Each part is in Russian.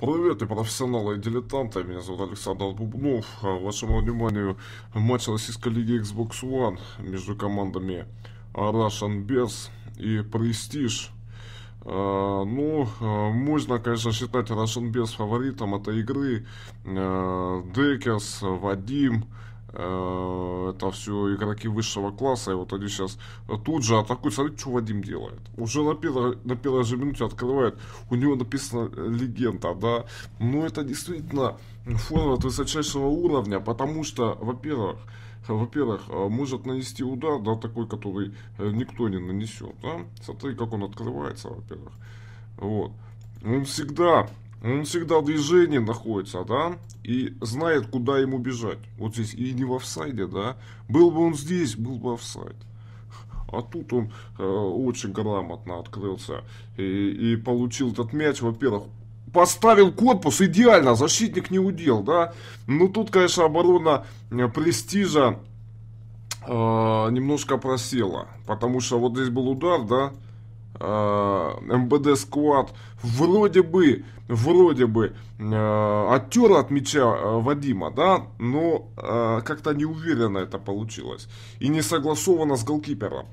Привет и профессионалы и дилетанты, меня зовут Александр Бубнов. А Вашему вниманию матч российской лиги Xbox One между командами Russian Bears и Prestige. А, ну, а, можно, конечно, считать Russian Bears фаворитом этой игры. Декерс, Вадим, Э, это все игроки высшего класса, и вот они сейчас тут же атакуют. Смотрите, что Вадим делает. Уже на первой, на первой же минуте открывает, у него написано легенда, да. Но ну, это действительно форвард высочайшего уровня, потому что, во-первых, во-первых, э, может нанести удар, да, такой, который э, никто не нанесет, да. Смотри, как он открывается, во-первых. Вот. Он всегда ну, он всегда в движении находится, да, и знает, куда ему бежать. Вот здесь и не в офсайде, да. Был бы он здесь, был бы офсайд. А тут он э, очень грамотно открылся и, и получил этот мяч, во-первых, поставил корпус идеально, защитник не удел, да. Ну тут, конечно, оборона э, престижа э, немножко просела, потому что вот здесь был удар, да, Э, МБД Сквад вроде бы, вроде бы э, оттер от мяча э, Вадима, да, но э, как-то неуверенно это получилось и не согласовано с голкипером.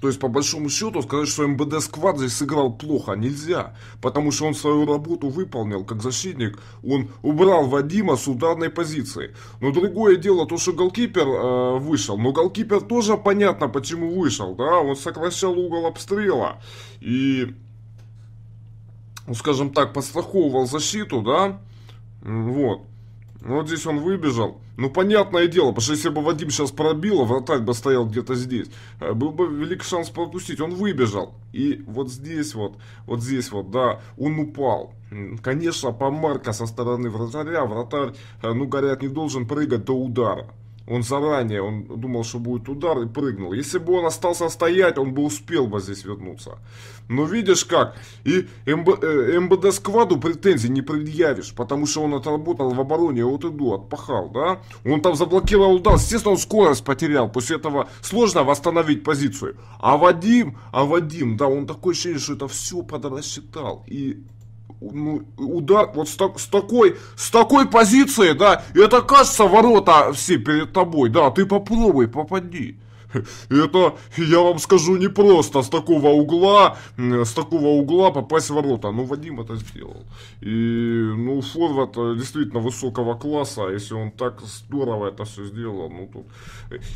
То есть, по большому счету, сказать, что МБД Сквад здесь сыграл плохо, нельзя. Потому что он свою работу выполнил как защитник. Он убрал Вадима с ударной позиции. Но другое дело то, что голкипер э, вышел. Но голкипер тоже понятно, почему вышел. Да? Он сокращал угол обстрела. И, ну, скажем так, подстраховывал защиту, да? Вот. Ну вот здесь он выбежал. Ну понятное дело, потому что если бы Вадим сейчас пробил, а вратарь бы стоял где-то здесь, э, был бы велик шанс пропустить. Он выбежал. И вот здесь вот, вот здесь вот, да, он упал. Конечно, помарка со стороны вратаря. Вратарь, э, ну, горят, не должен прыгать до удара. Он заранее, он думал, что будет удар и прыгнул. Если бы он остался стоять, он бы успел бы здесь вернуться. Но видишь как, и МБ, э, МБД-скваду претензий не предъявишь, потому что он отработал в обороне вот иду, отпахал, да? Он там заблокировал удар, естественно, он скорость потерял, после этого сложно восстановить позицию. А Вадим, а Вадим, да, он такое ощущение, что это все подрасчитал. И ну, удар вот с, с такой с такой позиции, да, это кажется ворота все перед тобой, да, ты попробуй, попади. Это, я вам скажу, не просто с такого угла, с такого угла попасть в ворота. Ну Вадим это сделал. И, ну, форвард э, действительно высокого класса, если он так здорово это все сделал, ну, тут...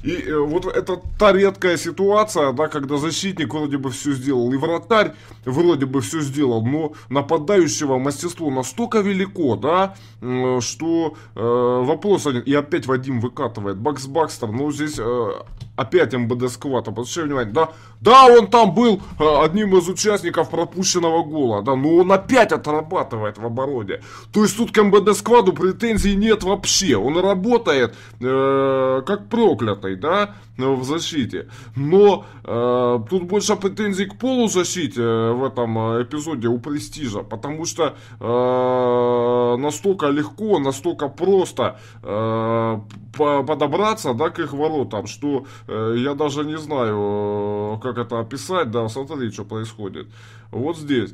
И э, вот это та редкая ситуация, да, когда защитник вроде бы все сделал, и вратарь вроде бы все сделал, но нападающего мастерство настолько велико, да, что э, вопрос один. И опять Вадим выкатывает. Бакс Бакстер, ну, здесь... Э, Опять МБД сквад, обращаю внимание, да? Да, он там был а, одним из участников пропущенного гола, да, но он опять отрабатывает в обороне. То есть тут к МБД скваду претензий нет вообще. Он работает э, как проклятый, да, э, в защите. Но э, тут больше претензий к полузащите э, в этом эпизоде у Престижа, потому что... Э, настолько легко, настолько просто э, подобраться, да, к их воротам, что э, я даже не знаю, э, как это описать, да, смотри, что происходит. Вот здесь.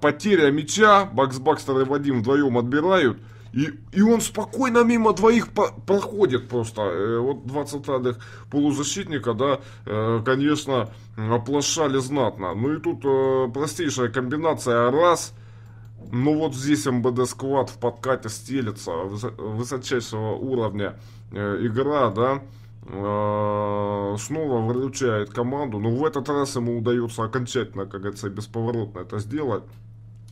Потеря мяча, Бакс Бакстер и Вадим вдвоем отбирают. И, и он спокойно мимо двоих по, проходит просто. Э, вот два центральных полузащитника, да, э, конечно, оплошали знатно. Ну и тут э, простейшая комбинация раз, ну вот здесь МБД Склад в подкате стелится высочайшего уровня э, игра, да, э, снова выручает команду. Но ну, в этот раз ему удается окончательно, как говорится, бесповоротно это сделать.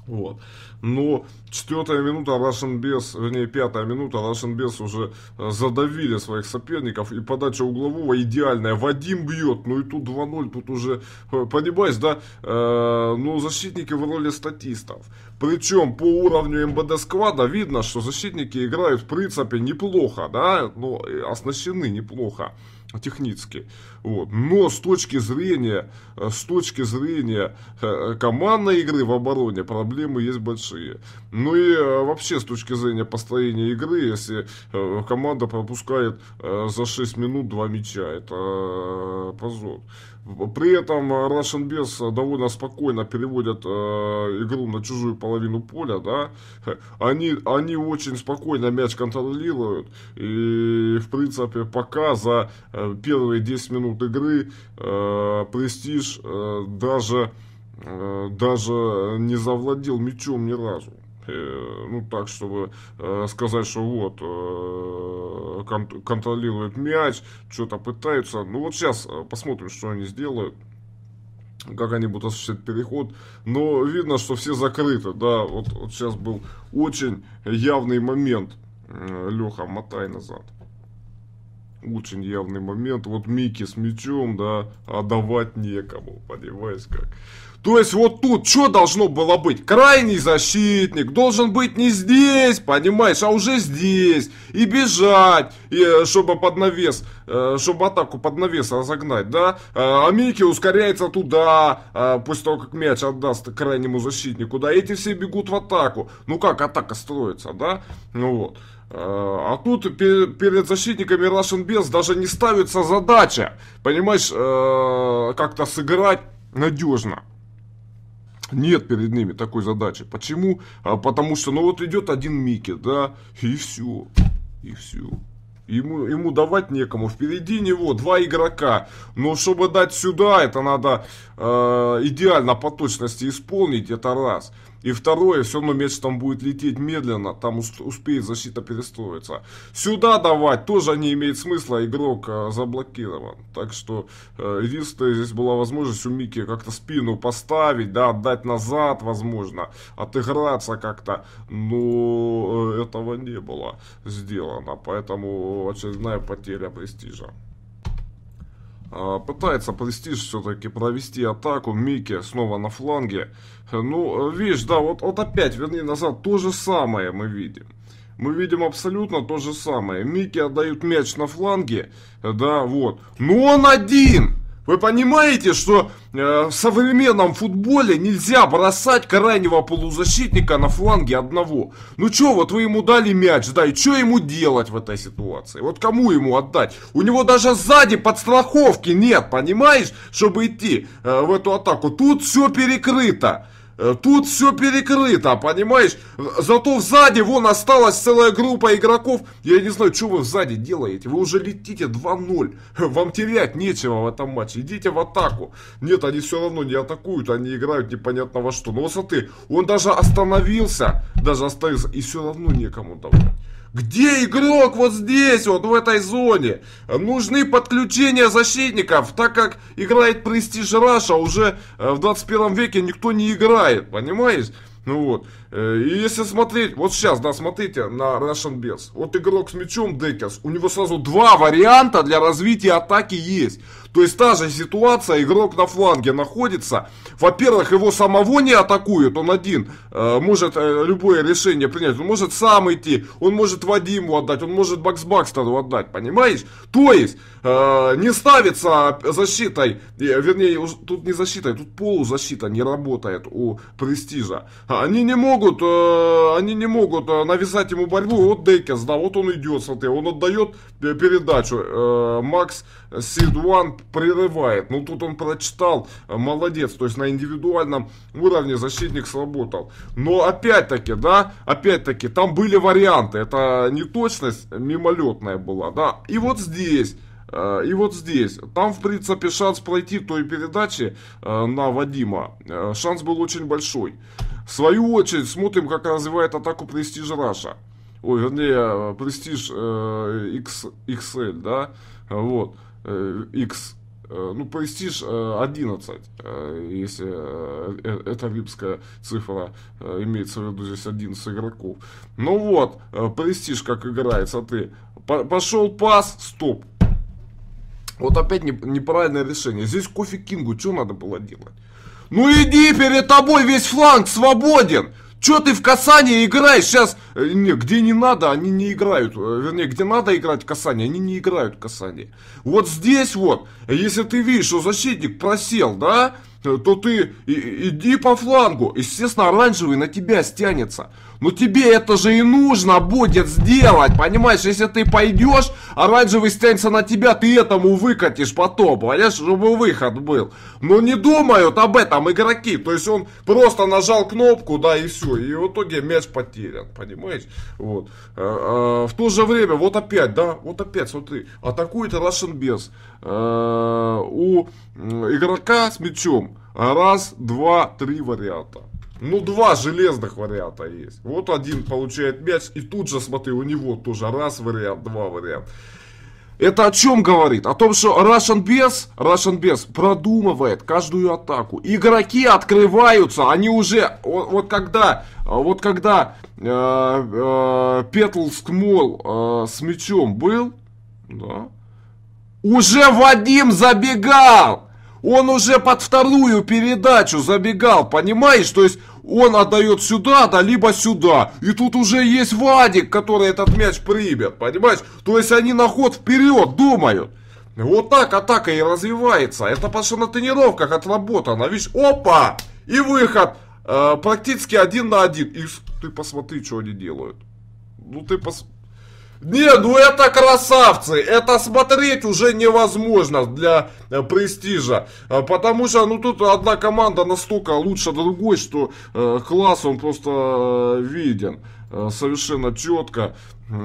Вот. Но четвертая минута а Russian Без, вернее, пятая минута а Russian Без уже э, задавили своих соперников. И подача углового идеальная. Вадим бьет. Ну и тут 2-0. Тут уже, э, понимаешь, да? Э, ну, защитники в роли статистов. Причем по уровню МБД склада видно, что защитники играют, в принципе, неплохо, да? Ну, оснащены неплохо технически, Вот. Но с точки зрения, э, с точки зрения э, командной игры в обороне проблемы есть большие. Ну и э, вообще с точки зрения построения игры, если команда пропускает за 6 минут 2 мяча, это позор. При этом э, Russian Bess э, довольно спокойно переводят э, игру на чужую половину поля, да. Они, они очень спокойно мяч контролируют. И, в принципе, пока за первые 10 минут игры э, Престиж даже, даже не завладел мячом ни разу. Э, ну так, чтобы э, сказать, что вот э, кон контролирует мяч, что-то пытаются. Ну вот сейчас посмотрим, что они сделают как они будут осуществлять переход. Но видно, что все закрыты, да, вот, вот сейчас был очень явный момент. Леха, мотай назад. Очень явный момент. Вот Микки с мячом, да, а давать некому, понимаешь как. То есть вот тут что должно было быть? Крайний защитник должен быть не здесь, понимаешь, а уже здесь. И бежать, и, э, чтобы под навес, э, чтобы атаку под навес разогнать, да? Э, а Микки ускоряется туда, после того, как мяч отдаст крайнему защитнику, да? Эти все бегут в атаку. Ну как атака строится, да? Ну вот. А тут перед защитниками Russian Без даже не ставится задача, понимаешь, как-то сыграть надежно нет перед ними такой задачи. Почему? А потому что, ну вот идет один Микки, да, и все, и все. Ему, ему давать некому. Впереди него два игрока. Но чтобы дать сюда, это надо э, идеально по точности исполнить, это раз. И второе, все равно мяч там будет лететь медленно, там успеет защита перестроиться. Сюда давать тоже не имеет смысла, игрок э, заблокирован. Так что э, единственная здесь была возможность у Мики как-то спину поставить, да, отдать назад, возможно, отыграться как-то, но э, этого не было сделано, поэтому очередная потеря престижа. А, пытается престиж все-таки провести атаку. Микки снова на фланге. Ну, видишь, да, вот, вот опять, вернее, назад то же самое мы видим. Мы видим абсолютно то же самое. Микки отдают мяч на фланге. Да, вот. Но он один! Вы понимаете, что э, в современном футболе нельзя бросать крайнего полузащитника на фланге одного. Ну чё, вот вы ему дали мяч, да, и чё ему делать в этой ситуации? Вот кому ему отдать? У него даже сзади подстраховки нет, понимаешь, чтобы идти э, в эту атаку. Тут все перекрыто. Э, тут все перекрыто, понимаешь? Зато сзади вон осталась целая группа игроков. Я не знаю, что вы сзади делаете. Вы уже летите 2-0. Вам терять нечего в этом матче. Идите в атаку. Нет, они все равно не атакуют. Они играют непонятно во что. Но смотри, он даже остановился. Даже остановился. И все равно некому давать. Где игрок вот здесь, вот в этой зоне? Нужны подключения защитников, так как играет престиж Раша, уже э, в 21 веке никто не играет, понимаешь? Ну вот. Э, и если смотреть, вот сейчас, да, смотрите на Russian Bears. Вот игрок с мячом Декерс, у него сразу два варианта для развития атаки есть. То есть та же ситуация, игрок на фланге находится. Во-первых, его самого не атакуют, он один э, может э, любое решение принять. Он может сам идти, он может Вадиму отдать, он может Бакс Бакстеру отдать, понимаешь? То есть э, не ставится защитой, э, вернее, тут не защитой, тут полузащита не работает у Престижа. Они не могут могут, э, они не могут э, навязать ему борьбу. Вот Дейкес, да, вот он идет, смотри, он отдает э, передачу. Макс Сидуан прерывает. Ну, тут он прочитал, молодец. То есть, на индивидуальном уровне защитник сработал. Но опять-таки, да, опять-таки, там были варианты. Это неточность мимолетная была, да. И вот здесь... И вот здесь, там, в принципе, шанс пройти той передачи на Вадима, шанс был очень большой. В свою очередь смотрим, как развивает атаку престиж Раша. Ой, вернее, престиж э, X, XL, да, вот, э, X, э, ну, престиж 11, э, э, если эта випская цифра э, имеется в виду здесь 11 игроков. Ну вот, престиж как играется, ты пошел пас, стоп. Вот опять неправильное решение. Здесь кофе Кингу что надо было делать? Ну иди, перед тобой весь фланг свободен. Че ты в касание играешь? Сейчас, э, не, где не надо, они не играют. Э, вернее, где надо играть касание, они не играют касание. Вот здесь вот, если ты видишь, что защитник просел, да, Э, то ты и, иди по флангу. Естественно, оранжевый на тебя стянется. Но тебе это же и нужно будет сделать, понимаешь? Если ты пойдешь, оранжевый стянется на тебя, ты этому выкатишь потом, понимаешь? Чтобы выход был. Но не думают об этом игроки. То есть он просто нажал кнопку, да, и все. И в итоге мяч потерян, понимаешь? Вот. Э, э, в то же время, вот опять, да, вот опять, смотри. Атакует Russian Без. у игрока с мячом раз, два, три варианта. Ну, два железных варианта есть. Вот один получает мяч, и тут же, смотри, у него тоже раз вариант, два варианта. Это о чем говорит? О том, что Russian Bess, Russian Bess продумывает каждую атаку. Игроки открываются, они уже... Вот, вот когда, вот когда э, э, э, с мячом был, да, уже Вадим забегал! Он уже под вторую передачу забегал, понимаешь? То есть он отдает сюда, да либо сюда. И тут уже есть Вадик, который этот мяч примет, понимаешь? То есть они на ход вперед думают. Вот так атака и развивается. Это потому на тренировках отработано. Видишь, опа! И выход. Э, практически один на один. И ты посмотри, что они делают. Ну ты посмотри. Не, ну это красавцы, это смотреть уже невозможно для э, престижа, э, потому что, ну тут одна команда настолько лучше другой, что э, класс он просто э, виден э, совершенно четко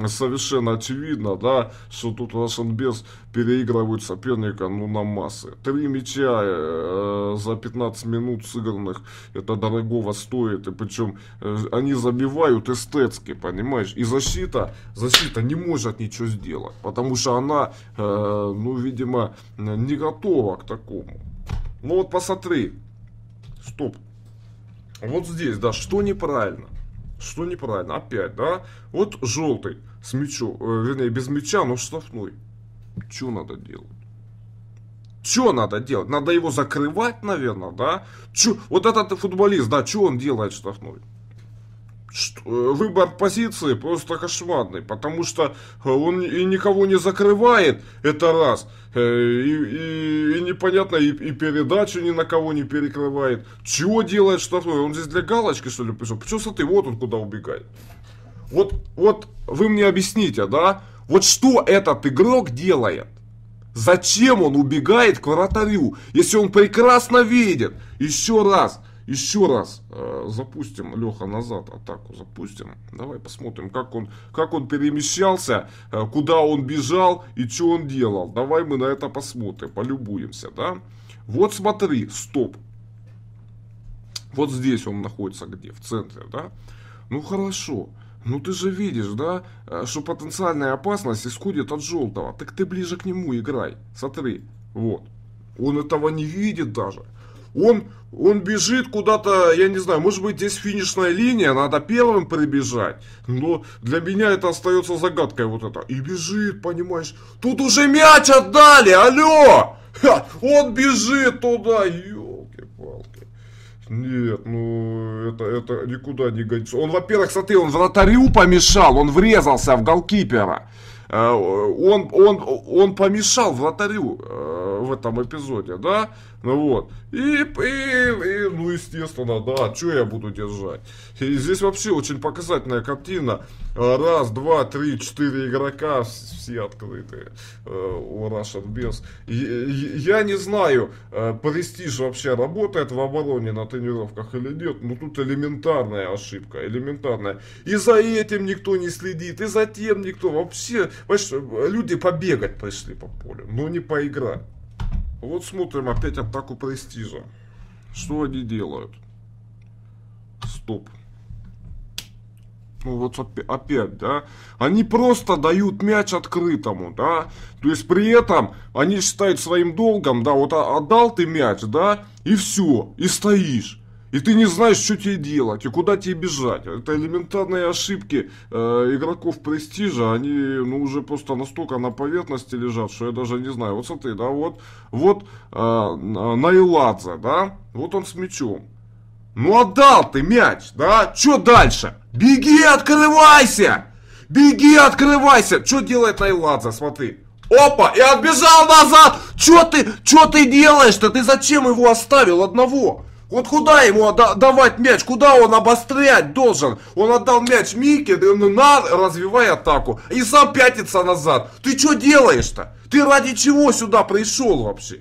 совершенно очевидно, да, что тут Рашенбес переигрывает соперника, ну, на массы. Три мяча э, за 15 минут сыгранных, это дорогого стоит, и причем э, они забивают эстетски, понимаешь, и защита, защита не может ничего сделать, потому что она, э, ну, видимо, не готова к такому. Ну, вот посмотри, стоп, вот здесь, да, что неправильно? Что неправильно? Опять, да? Вот желтый с мячом, э, вернее, без мяча, но штрафной. Что надо делать? Что надо делать? Надо его закрывать, наверное, да? Чё? Вот этот футболист, да, что он делает штрафной? Э, выбор позиции просто кошмарный, потому что э, он и никого не закрывает, это раз, э, и, и, и непонятно, и, и передачу ни на кого не перекрывает. Чего делает штрафной? Он здесь для галочки, что ли, пришел? Почему, смотри, вот он куда убегает. Вот, вот вы мне объясните, да? Вот что этот игрок делает? Зачем он убегает к вратарю, если он прекрасно видит? Еще раз – еще раз э, запустим, Леха, назад атаку запустим. Давай посмотрим, как он, как он перемещался, э, куда он бежал и что он делал. Давай мы на это посмотрим, полюбуемся, да? Вот смотри, стоп. Вот здесь он находится где? В центре, да? Ну хорошо. Ну ты же видишь, да, э, что потенциальная опасность исходит от желтого. Так ты ближе к нему играй. Смотри, вот. Он этого не видит даже. Он, он бежит куда-то, я не знаю, может быть здесь финишная линия, надо первым прибежать. Но для меня это остается загадкой вот это. И бежит, понимаешь. Тут уже мяч отдали, алло! Ха, он бежит туда, елки-палки. Нет, ну это, это никуда не годится. Он, во-первых, смотри, он вратарю помешал, он врезался в голкипера. Э, он, он, он помешал вратарю э, в этом эпизоде, да? Ну вот. И, и, и ну естественно, да, что я буду держать? И здесь вообще очень показательная картина. А, раз, два, три, четыре игрока, все открытые э, у Russian Bears. Я не знаю, э, престиж вообще работает в обороне на тренировках или нет, но тут элементарная ошибка, элементарная. И за этим никто не следит, и за тем никто. Вообще, понимаешь, люди побегать пришли по полю, но не поиграть. Вот смотрим опять атаку престижа. Что они делают? Стоп. Ну вот опять, да? Они просто дают мяч открытому, да? То есть при этом они считают своим долгом, да, вот «А, отдал ты мяч, да, и все, и стоишь. И ты не знаешь, что тебе делать и куда тебе бежать. Это элементарные ошибки э, игроков престижа. Они ну, уже просто настолько на поверхности лежат, что я даже не знаю. Вот смотри, да, вот, вот э, Найладзе, да, вот он с мячом. Ну отдал ты мяч, да? Что дальше? Беги, открывайся! Беги, открывайся! Что делает Найладзе, смотри. Опа, и отбежал назад! Что ты, что ты делаешь-то? Ты зачем его оставил одного? Вот куда ему давать мяч? Куда он обострять должен? Он отдал мяч Мике, на, развивай атаку. И сам пятится назад. Ты что делаешь-то? Ты ради чего сюда пришел вообще?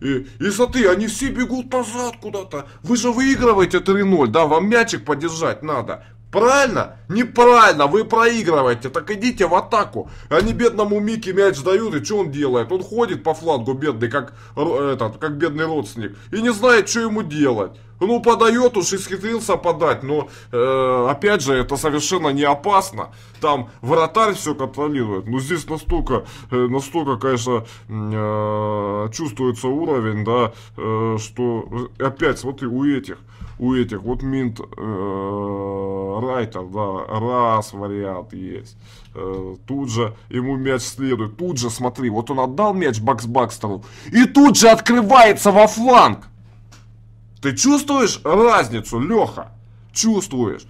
И, и саты, они все бегут назад куда-то. Вы же выигрываете 3-0, да, вам мячик подержать надо. Правильно? Неправильно, вы проигрываете, так идите в атаку. Они бедному Мики мяч дают, и что он делает? Он ходит по флангу бедный, как, этот, как бедный родственник, и не знает, что ему делать. Ну, подает уж, исхитрился подать, но, э, опять же, это совершенно не опасно. Там вратарь все контролирует. Но ну, здесь настолько, э, настолько конечно, э, чувствуется уровень, да, э, что, опять, смотри, у этих, у этих, вот Минт э, Райтер, да, раз вариант есть. Э, тут же ему мяч следует, тут же, смотри, вот он отдал мяч Бакс Бакстеру, и тут же открывается во фланг. Ты чувствуешь разницу, Леха? Чувствуешь.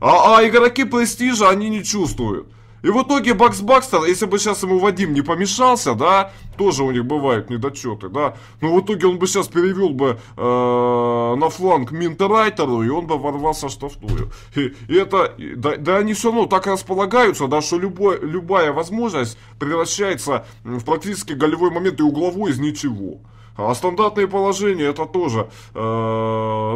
А, а игроки престижа они не чувствуют. И в итоге Бакс Бакстер, если бы сейчас ему Вадим не помешался, да, тоже у них бывают недочеты, да, но в итоге он бы сейчас перевел бы э, на фланг Минтерайтеру, и он бы ворвался в штрафную. И, и это, да, да они все равно так располагаются, да, что любой, любая возможность превращается в практически голевой момент и угловой из ничего. А стандартные положения это тоже, э,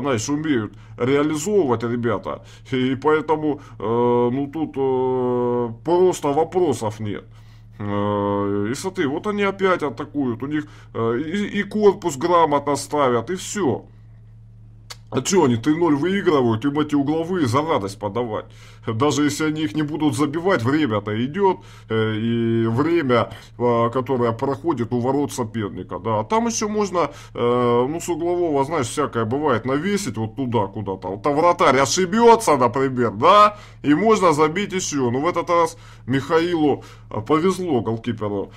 знаешь, умеют реализовывать ребята. И поэтому, э, ну, тут э, просто вопросов нет. Э, и смотри, вот они опять атакуют, у них э, и, и корпус грамотно ставят, и все. А чё они ты ноль выигрывают, им эти угловые за радость подавать. Даже если они их не будут забивать, время-то идет, э, и время, а, которое проходит у ворот соперника, да. А там еще можно, э, ну, с углового, знаешь, всякое бывает, навесить вот туда куда-то. Вот там вратарь ошибется, например, да, и можно забить еще. Но ну, в этот раз Михаилу а, повезло голкиперу.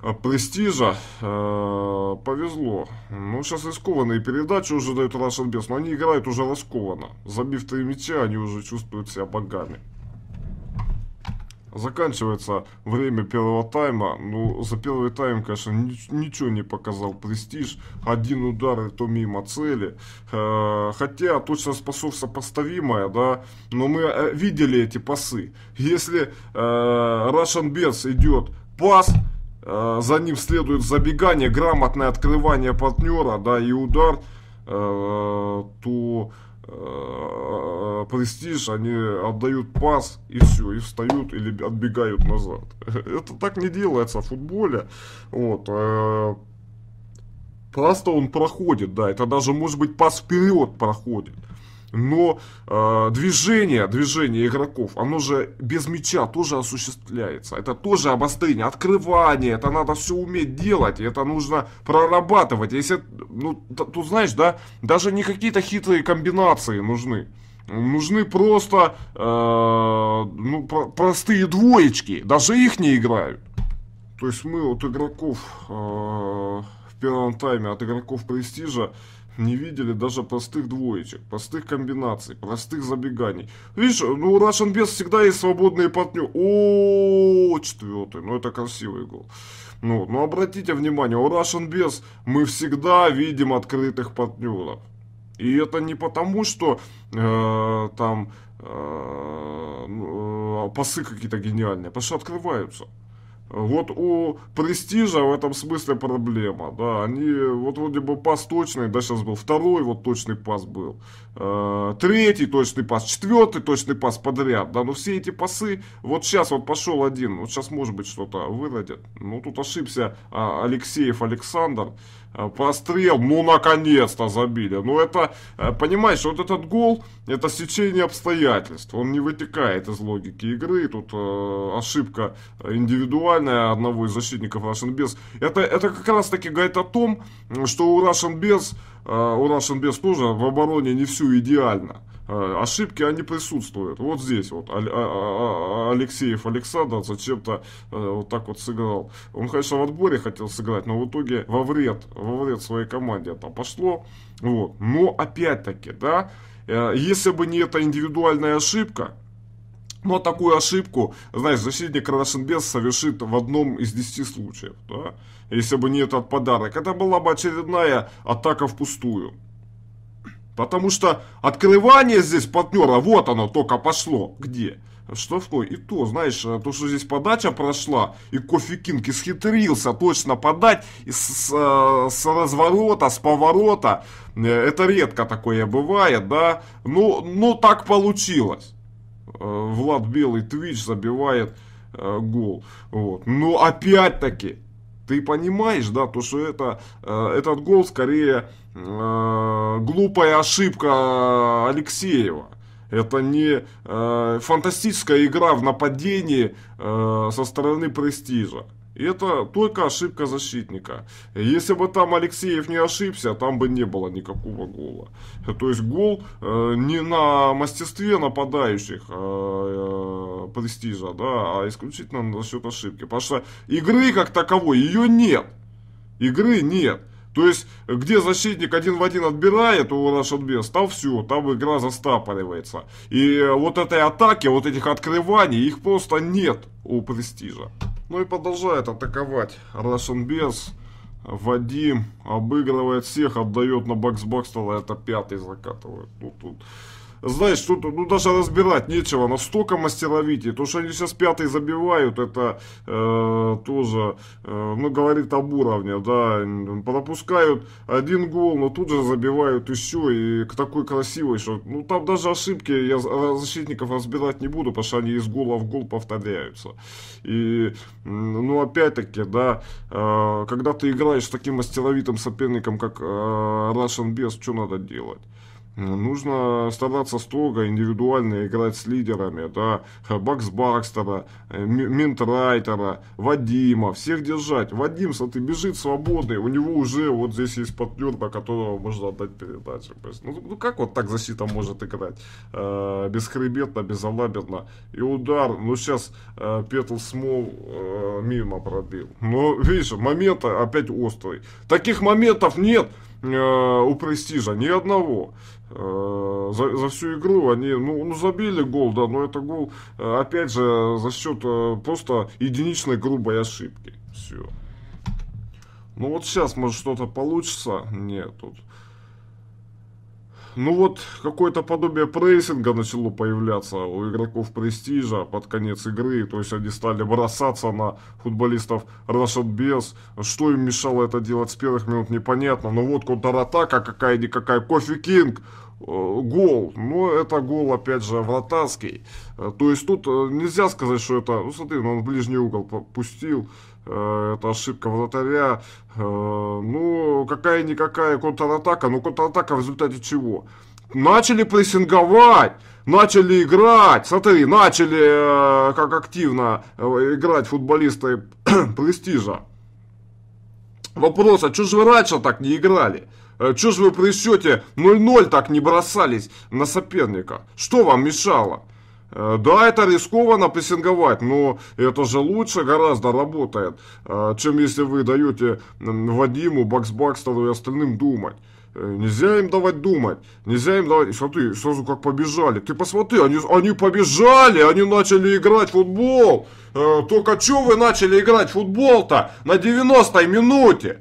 А, престижа э, повезло. Ну, сейчас рискованные передачи уже дают Russian Best, но они играют уже раскованно. Забив три мяча, они уже чувствуют себя богами. Заканчивается время первого тайма. Ну, за первый тайм, конечно, ничего не показал престиж. Один удар, и то мимо цели. Э, хотя тут сейчас пасов сопоставимая, да. Но мы э, видели эти пасы. Если э, Russian Bets идет пас, Э, за ним следует забегание, грамотное открывание партнера, да, и удар, э, то э, престиж, они отдают пас и все, и встают или отбегают назад. Это так не делается в футболе. Вот. Просто он проходит, да, это даже может быть пас вперед проходит но э, движение, движение игроков, оно же без мяча тоже осуществляется. Это тоже обострение, открывание, это надо все уметь делать, это нужно прорабатывать. Если, ну, тут знаешь, да, даже не какие-то хитрые комбинации нужны. Нужны просто э, ну, про простые двоечки, даже их не играют. То есть мы от игроков э, в первом тайме, от игроков престижа не видели даже простых двоечек, простых комбинаций, простых забеганий. Видишь, ну у Russian Best всегда есть свободные партнеры. О, четвертый, ну это красивый гол. Ну, ну обратите внимание, у Russian Best мы всегда видим открытых партнеров. И это не потому, что э, там э, ну, э а пасы какие-то гениальные, потому что открываются. Вот у престижа в этом смысле проблема, да, они, вот вроде бы пас точный, да, сейчас был второй, вот точный пас был, э, третий точный пас, четвертый точный пас подряд, да, но все эти пасы, вот сейчас вот пошел один, вот сейчас может быть что-то выродят, ну тут ошибся а, Алексеев Александр, Э, Пострел, ну наконец-то забили. Ну это, э, понимаешь, вот этот гол, это сечение обстоятельств. Он не вытекает из логики игры. Тут э, ошибка индивидуальная одного из защитников Russian Bez. Это, это как раз таки говорит о том, что у Russian Bez, э, у Russian Bez тоже в обороне не все идеально. А, ошибки, они присутствуют. Вот здесь вот а, а, Алексеев Александр зачем-то э, вот так вот сыграл. Он, конечно, в отборе хотел сыграть, но в итоге во вред, во вред своей команде это пошло. Вот. Но опять-таки, да, э, если бы не эта индивидуальная ошибка, но такую ошибку, знаешь, защитник Радашинбес совершит в одном из десяти случаев, да? Если бы не этот подарок. Это была бы очередная атака впустую. Потому что открывание здесь партнера, вот оно только пошло. Где? штрафной. И то, знаешь, э, то, что здесь подача прошла, и Кофе Кинг исхитрился точно подать с, с, э, с разворота, с поворота. Э, это редко такое бывает, да. Но, ну, но ну, так получилось. Влад Белый Твич забивает гол. Вот. Но ну, опять-таки, ты понимаешь, да, то, что это, э, этот гол скорее э, глупая ошибка Алексеева. Это не э, фантастическая игра в нападении со стороны престижа. Это только ошибка защитника. Если бы там Алексеев не ошибся, там бы не было никакого гола. То есть гол э, не на мастерстве нападающих э, э престижа, да, а исключительно за счет ошибки. Потому что игры как таковой, ее нет. Игры нет. То есть, где защитник один в один отбирает у Russian Bears, там все, там игра застапоривается. И э, вот этой атаки, вот этих открываний, их просто нет у Престижа. Ну и продолжает атаковать Russian Вадим обыгрывает всех, отдает на Бакс Бакстела, это пятый закатывает. Ну тут знаешь, тут ну, даже разбирать нечего, настолько мастеровитие. То, что они сейчас пятый забивают, это э, тоже, э, ну, говорит об уровне, да. Пропускают один гол, но тут же забивают еще, и к такой красивой, что, ну, там даже ошибки я э, защитников разбирать не буду, потому что они из гола в гол повторяются. И, ну, опять-таки, да, э, когда ты играешь с таким мастеровитым соперником, как э, Russian Bears, что надо делать? Нужно стараться строго, индивидуально играть с лидерами, да, Бакс Баркстера, э, Минтрайтера, Вадима, всех держать. Вадим, ты бежит свободный, у него уже вот здесь есть партнер, на которого можно отдать передачу. Ну, ну как вот так защита может играть? Э, бесхребетно, безалаберно. И удар, ну сейчас э, Петл Смол э, мимо пробил. Но видишь, момент опять острый. Таких моментов нет! Э, у Престижа ни одного. Э, за, за всю игру они, ну, ну, забили гол, да, но это гол, э, опять же, за счет просто единичной грубой ошибки. Все. Ну вот сейчас, может, что-то получится. Нет, тут ну вот какое-то подобие прессинга начало появляться у игроков престижа под конец игры. То есть они стали бросаться на футболистов Russian Bears. Что им мешало это делать с первых минут, непонятно. Но вот контратака какая-никакая. Кофе Кинг э, гол, но это гол, опять же, вратарский. Э, то есть тут э, нельзя сказать, что это, ну смотри, ну, он в ближний угол пустил, Э, это ошибка вратаря. Э, ну, какая-никакая контратака. Ну, контратака в результате чего? Начали прессинговать, начали играть. Смотри, начали э, как активно играть футболисты престижа. Вопрос, а что же вы раньше так не играли? Чего же вы при счете 0-0 так не бросались на соперника? Что вам мешало? Э, да, это рискованно прессинговать, но это же лучше гораздо работает, э, чем если вы даете Вадиму, Бакс Бакстеру и остальным думать. Э, нельзя им давать думать. Нельзя им давать... Смотри, сразу как побежали. Ты посмотри, они, они побежали, они начали играть в футбол. только что вы начали играть в футбол-то на 90-й минуте?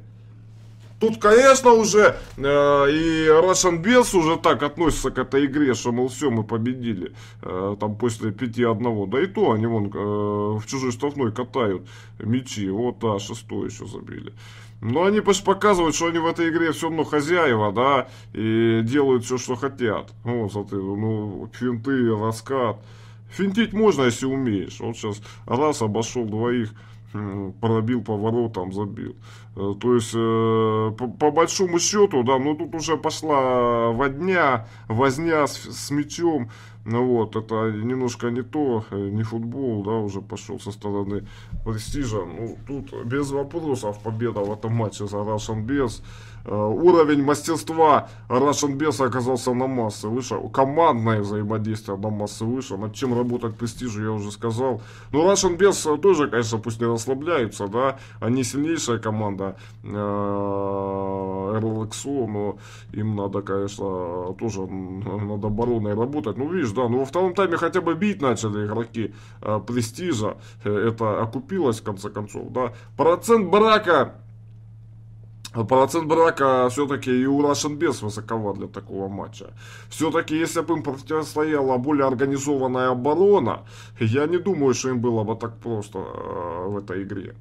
Тут, конечно, уже э, и Russian Bells уже так относится к этой игре, что, мол, все, мы победили. Э, там после 5-1. Да и то они вон э, в чужой штрафной катают мячи. Вот, а, шестой еще забили. Но они показывают, что они в этой игре все равно хозяева, да, и делают все, что хотят. Вот, смотри, ну, финты, раскат. Финтить можно, если умеешь. Вот сейчас раз обошел двоих Э, пробил по воротам, забил. Э, то есть, э, по, по большому счету, да, ну тут уже пошла водня, возня с, с мячом, ну вот, это немножко не то, не футбол, да, уже пошел со стороны престижа. Ну, тут без вопросов победа в этом матче за Russian Bears. Э, уровень мастерства Рашенбеса оказался на массы выше. Командное взаимодействие на массы выше. Над чем работать престижу, я уже сказал. Но ну, Рашенбес тоже, конечно, пусть не расслабляются, да. Они сильнейшая команда э, РЛХУ, но им надо, конечно, тоже над обороной работать. Ну, видишь, да, ну во втором тайме хотя бы бить начали игроки э, престижа. Это окупилось, в конце концов, да. Процент брака а процент брака все-таки и у Russian без высокова для такого матча. Все-таки, если бы им противостояла более организованная оборона, я не думаю, что им было бы так просто э, в этой игре.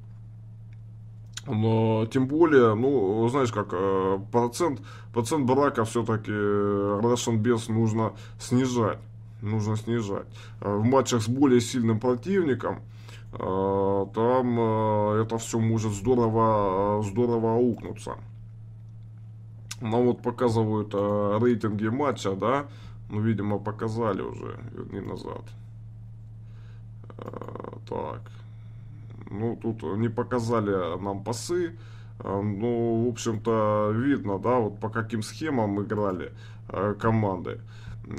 Но тем более, ну, знаешь как, э, процент, процент брака все-таки э, Russian без нужно снижать. Нужно снижать. Э, в матчах с более сильным противником – Э, там э, это все может здорово, э, здорово аукнуться. Но вот показывают рейтинги матча, да, ну, видимо, показали уже дни назад. Так, ну, тут не показали нам пасы, ну, в общем-то, видно, да, вот по каким схемам играли команды.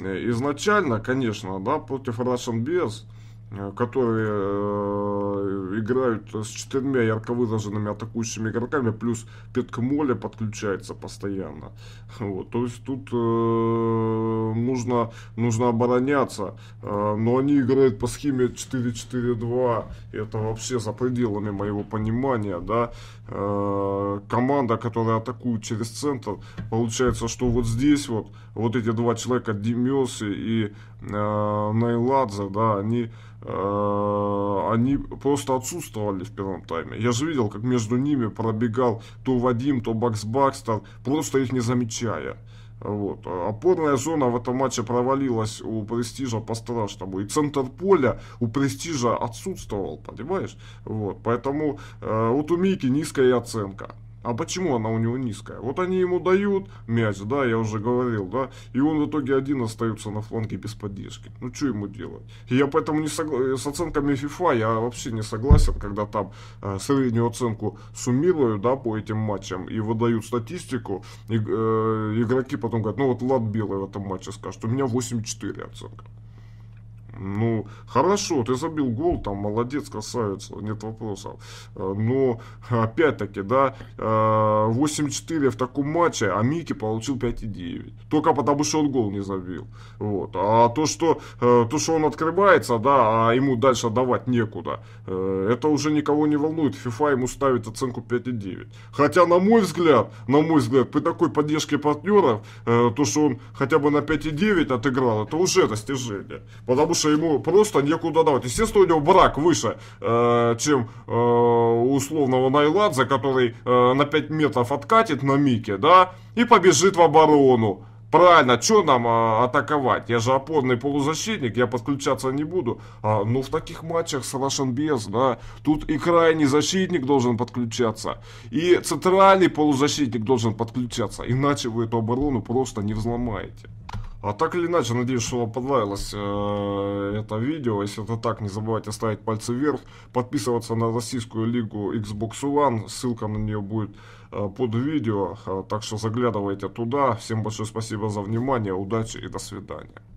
Изначально, конечно, да, против Russian Bears – Э, которые э, играют с четырьмя ярко выраженными атакующими игроками, плюс петка Петкмоле подключается постоянно. Вот, то есть тут э, нужно, нужно обороняться, э, но они играют по схеме 4-4-2, это вообще за пределами моего понимания, да. Э, команда, которая атакует через центр, получается, что вот здесь вот, вот эти два человека, Демиосы и э, Найладзе, да, они а, они просто отсутствовали в первом тайме. Я же видел, как между ними пробегал то Вадим, то Бакс Бакстер, просто их не замечая. Вот. Опорная зона в этом матче провалилась у Престижа по-страшному. И центр поля у Престижа отсутствовал, понимаешь? Вот. Поэтому э, вот у Мики низкая оценка. А почему она у него низкая? Вот они ему дают мяч, да, я уже говорил, да, и он в итоге один остается на фланге без поддержки. Ну, что ему делать? Я поэтому не согла... Э, с оценками FIFA я вообще не согласен, когда там э, среднюю оценку суммирую, да, по этим матчам и выдают статистику, и э, игроки потом говорят, ну, вот Лад Белый в этом матче скажет, у меня 8-4 оценка. Ну, хорошо, ты забил гол, там, молодец, красавец, нет вопросов. Э, но, опять-таки, да, 8-4 э, в таком матче, а Мики получил 5 9, Только потому, что он гол не забил. Вот. А то, что, э, то, что он открывается, да, а ему дальше давать некуда, это уже никого не волнует. FIFA ему ставит оценку 5 9, Хотя, на мой взгляд, на мой взгляд, при такой поддержке партнеров, то, что он хотя бы на 5 9 отыграл, это уже достижение. Потому что больше ему просто некуда давать. Естественно, у него брак выше, э, чем э, условного Найладзе, который э, на 5 метров откатит на Мике, да, и побежит в оборону. Правильно, что нам а, атаковать? Я же опорный полузащитник, я подключаться не буду. А, но ну, в таких матчах с Russian BS, да, тут и крайний защитник должен подключаться, и центральный полузащитник должен подключаться, иначе вы эту оборону просто не взломаете. А так или иначе, надеюсь, что вам понравилось э, это видео. Если это так, не забывайте ставить пальцы вверх, подписываться на российскую лигу Xbox One. Ссылка на нее будет э, под видео. Э, так что заглядывайте туда. Всем большое спасибо за внимание, удачи и до свидания.